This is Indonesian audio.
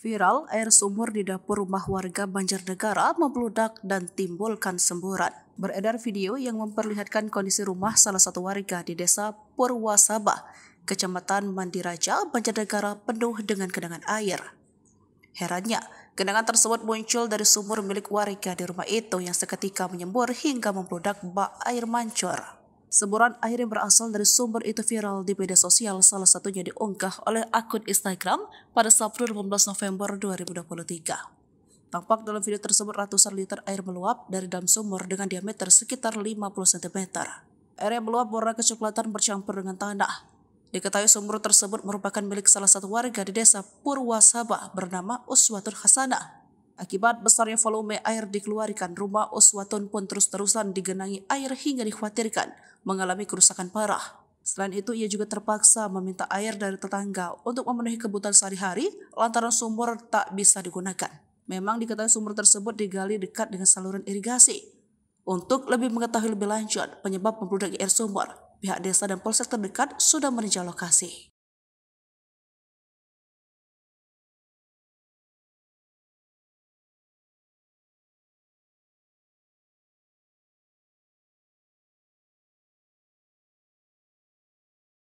Viral, air sumur di dapur rumah warga Banjarnegara membludak dan timbulkan semburan. Beredar video yang memperlihatkan kondisi rumah salah satu warga di desa Purwasaba, Kecamatan Mandiraja, Banjarnegara penuh dengan kenangan air. Herannya, kenangan tersebut muncul dari sumur milik warga di rumah itu yang seketika menyembur hingga membludak bak air mancur. Semburan air yang berasal dari sumber itu viral di media sosial, salah satunya diunggah oleh akun Instagram pada Sabtu 18 November 2023. Tampak dalam video tersebut ratusan liter air meluap dari dalam sumur dengan diameter sekitar 50 cm. Air yang meluap warna kecoklatan bercampur dengan tanah. Diketahui sumur tersebut merupakan milik salah satu warga di desa Purwasaba bernama Uswatul Hasanah Akibat besarnya volume air dikeluarkan, rumah Oswaton pun terus-terusan digenangi air hingga dikhawatirkan mengalami kerusakan parah. Selain itu, ia juga terpaksa meminta air dari tetangga untuk memenuhi kebutuhan sehari-hari lantaran sumur tak bisa digunakan. Memang diketahui sumur tersebut digali dekat dengan saluran irigasi. Untuk lebih mengetahui lebih lanjut penyebab membludaknya air sumur, pihak desa dan polsek terdekat sudah meninjau lokasi.